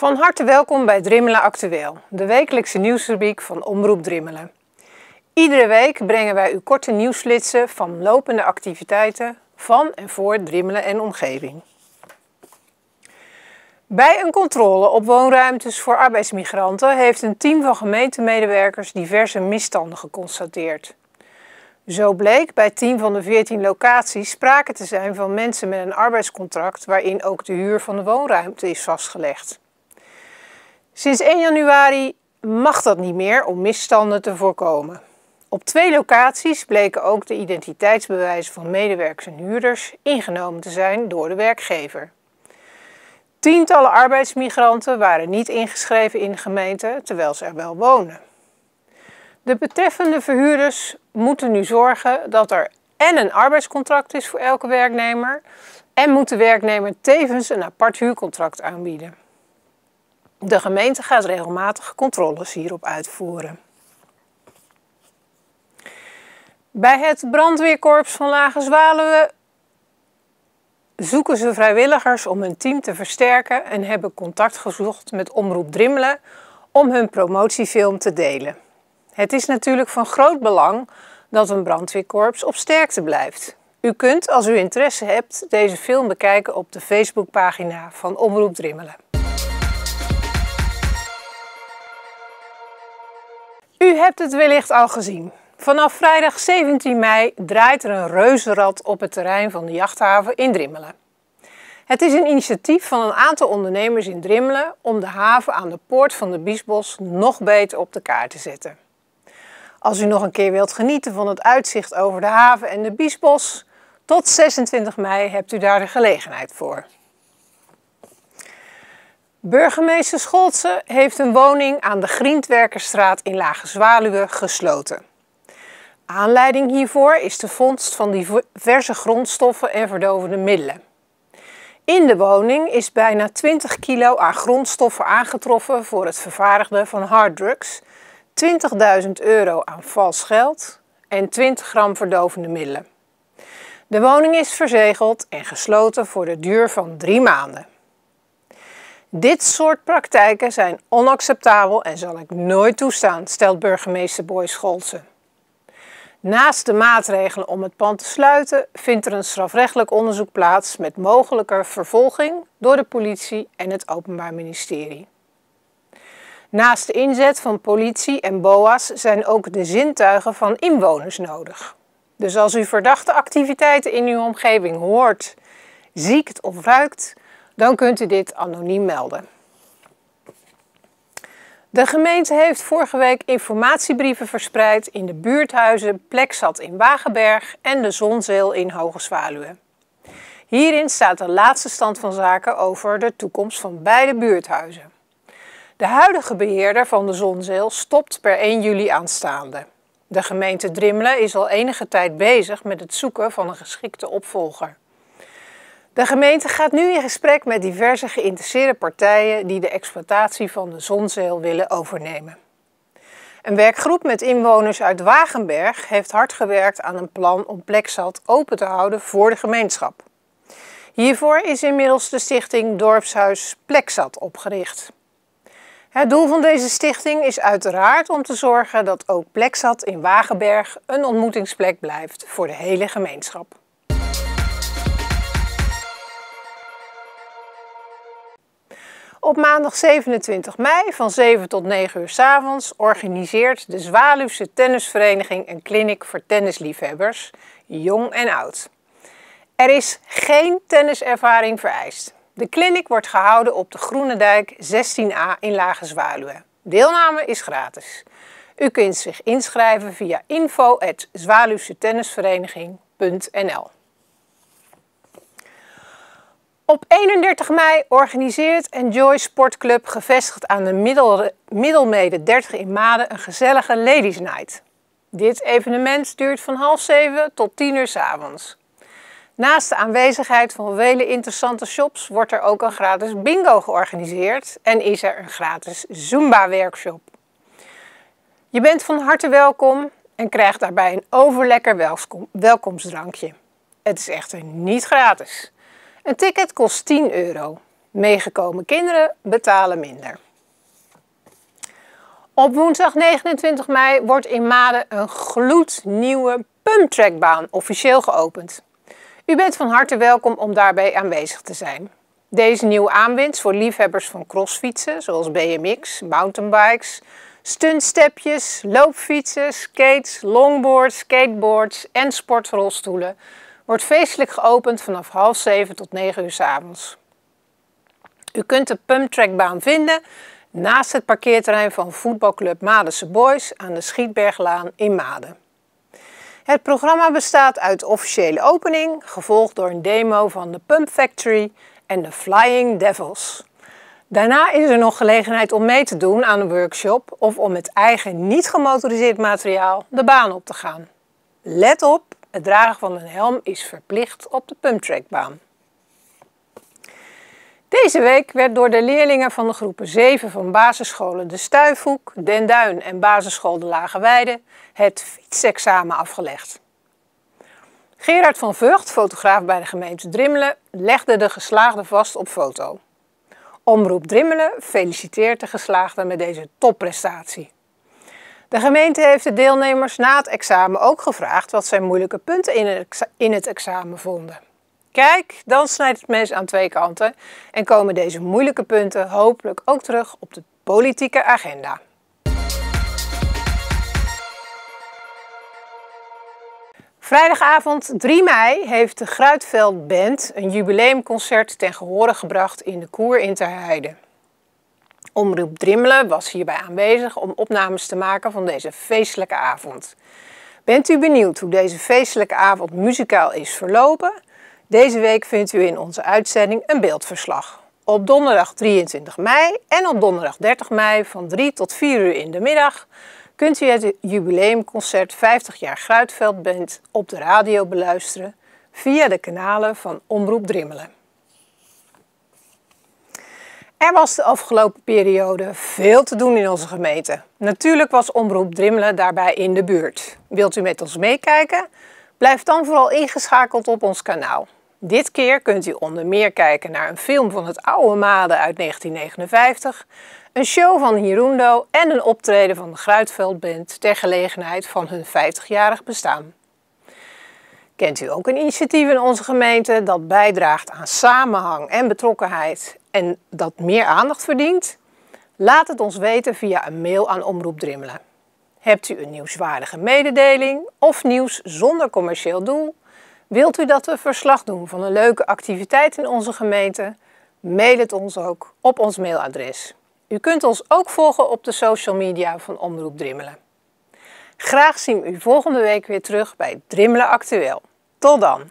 Van harte welkom bij Drimmelen Actueel, de wekelijkse nieuwsrubriek van Omroep Drimmelen. Iedere week brengen wij u korte nieuwsflitsen van lopende activiteiten van en voor Drimmelen en omgeving. Bij een controle op woonruimtes voor arbeidsmigranten heeft een team van gemeentemedewerkers diverse misstanden geconstateerd. Zo bleek bij 10 van de 14 locaties sprake te zijn van mensen met een arbeidscontract waarin ook de huur van de woonruimte is vastgelegd. Sinds 1 januari mag dat niet meer om misstanden te voorkomen. Op twee locaties bleken ook de identiteitsbewijzen van medewerkers en huurders ingenomen te zijn door de werkgever. Tientallen arbeidsmigranten waren niet ingeschreven in de gemeente terwijl ze er wel wonen. De betreffende verhuurders moeten nu zorgen dat er en een arbeidscontract is voor elke werknemer en moet de werknemer tevens een apart huurcontract aanbieden. De gemeente gaat regelmatig controles hierop uitvoeren. Bij het brandweerkorps van Lage Zwaluwe zoeken ze vrijwilligers om hun team te versterken en hebben contact gezocht met Omroep Drimmelen om hun promotiefilm te delen. Het is natuurlijk van groot belang dat een brandweerkorps op sterkte blijft. U kunt, als u interesse hebt, deze film bekijken op de Facebookpagina van Omroep Drimmelen. U hebt het wellicht al gezien. Vanaf vrijdag 17 mei draait er een reuzenrad op het terrein van de jachthaven in Drimmelen. Het is een initiatief van een aantal ondernemers in Drimmelen om de haven aan de poort van de Biesbos nog beter op de kaart te zetten. Als u nog een keer wilt genieten van het uitzicht over de haven en de Biesbos, tot 26 mei hebt u daar de gelegenheid voor. Burgemeester Scholtse heeft een woning aan de Griendwerkerstraat in Lage Zwaluwe gesloten. Aanleiding hiervoor is de vondst van diverse grondstoffen en verdovende middelen. In de woning is bijna 20 kilo aan grondstoffen aangetroffen voor het vervaardigen van harddrugs, 20.000 euro aan vals geld en 20 gram verdovende middelen. De woning is verzegeld en gesloten voor de duur van drie maanden. Dit soort praktijken zijn onacceptabel en zal ik nooit toestaan, stelt burgemeester Boy Scholsen. Naast de maatregelen om het pand te sluiten, vindt er een strafrechtelijk onderzoek plaats met mogelijke vervolging door de politie en het Openbaar Ministerie. Naast de inzet van politie en BOA's zijn ook de zintuigen van inwoners nodig. Dus als u verdachte activiteiten in uw omgeving hoort, ziekt of ruikt, dan kunt u dit anoniem melden. De gemeente heeft vorige week informatiebrieven verspreid in de buurthuizen Plekzat in Wagenberg en de Zonzeel in Hoge Zwaluwe. Hierin staat de laatste stand van zaken over de toekomst van beide buurthuizen. De huidige beheerder van de Zonzeel stopt per 1 juli aanstaande. De gemeente Drimmelen is al enige tijd bezig met het zoeken van een geschikte opvolger. De gemeente gaat nu in gesprek met diverse geïnteresseerde partijen die de exploitatie van de zonzeel willen overnemen. Een werkgroep met inwoners uit Wagenberg heeft hard gewerkt aan een plan om plekzat open te houden voor de gemeenschap. Hiervoor is inmiddels de stichting Dorpshuis Plekzat opgericht. Het doel van deze stichting is uiteraard om te zorgen dat ook Plekzat in Wagenberg een ontmoetingsplek blijft voor de hele gemeenschap. Op maandag 27 mei van 7 tot 9 uur s avonds organiseert de Zwaluwse Tennisvereniging een clinic voor tennisliefhebbers, jong en oud. Er is geen tenniservaring vereist. De clinic wordt gehouden op de Groenendijk 16a in Lage Zwaluwen. Deelname is gratis. U kunt zich inschrijven via info@zwaluwsetennisvereniging.nl. Op 31 mei organiseert Enjoy Sportclub, gevestigd aan de Middelmede 30 in Maden, een gezellige Ladies Night. Dit evenement duurt van half 7 tot 10 uur s avonds. Naast de aanwezigheid van vele interessante shops wordt er ook een gratis bingo georganiseerd en is er een gratis Zumba-workshop. Je bent van harte welkom en krijgt daarbij een overlekker welkomstdrankje. Het is echter niet gratis. Een ticket kost 10 euro. Meegekomen kinderen betalen minder. Op woensdag 29 mei wordt in Maden een gloednieuwe pumptrackbaan officieel geopend. U bent van harte welkom om daarbij aanwezig te zijn. Deze nieuwe aanwinst voor liefhebbers van crossfietsen, zoals BMX, mountainbikes, stuntstepjes, loopfietsen, skates, longboards, skateboards en sportrolstoelen wordt feestelijk geopend vanaf half zeven tot negen uur s avonds. U kunt de pumptrackbaan vinden naast het parkeerterrein van voetbalclub Madense Boys aan de Schietberglaan in Maden. Het programma bestaat uit officiële opening, gevolgd door een demo van de Pump Factory en de Flying Devils. Daarna is er nog gelegenheid om mee te doen aan een workshop of om met eigen niet gemotoriseerd materiaal de baan op te gaan. Let op, het dragen van een helm is verplicht op de pumptrackbaan. Deze week werd door de leerlingen van de groepen 7 van basisscholen De Stuifhoek, Den Duin en basisschool De Lage Weide het fietsexamen afgelegd. Gerard van Vught, fotograaf bij de gemeente Drimmelen, legde de geslaagden vast op foto. Omroep Drimmelen feliciteert de geslaagden met deze topprestatie. De gemeente heeft de deelnemers na het examen ook gevraagd wat zij moeilijke punten in het examen vonden. Kijk, dan snijdt het mes aan twee kanten en komen deze moeilijke punten hopelijk ook terug op de politieke agenda. Vrijdagavond 3 mei heeft de Gruitveld Band een jubileumconcert ten gehore gebracht in de Koer in Terheide. Omroep Drimmelen was hierbij aanwezig om opnames te maken van deze feestelijke avond. Bent u benieuwd hoe deze feestelijke avond muzikaal is verlopen? Deze week vindt u in onze uitzending een beeldverslag. Op donderdag 23 mei en op donderdag 30 mei van 3 tot 4 uur in de middag kunt u het jubileumconcert 50 jaar bent op de radio beluisteren via de kanalen van Omroep Drimmelen. Er was de afgelopen periode veel te doen in onze gemeente. Natuurlijk was Omroep Drimmelen daarbij in de buurt. Wilt u met ons meekijken? Blijf dan vooral ingeschakeld op ons kanaal. Dit keer kunt u onder meer kijken naar een film van het oude Maden uit 1959, een show van Hirundo en een optreden van de Gruitveldband ter gelegenheid van hun 50-jarig bestaan. Kent u ook een initiatief in onze gemeente dat bijdraagt aan samenhang en betrokkenheid en dat meer aandacht verdient? Laat het ons weten via een mail aan Omroep Drimmelen. Hebt u een nieuwswaardige mededeling of nieuws zonder commercieel doel? Wilt u dat we verslag doen van een leuke activiteit in onze gemeente? Mail het ons ook op ons mailadres. U kunt ons ook volgen op de social media van Omroep Drimmelen. Graag zien we u volgende week weer terug bij Drimmelen Actueel. Tot dan!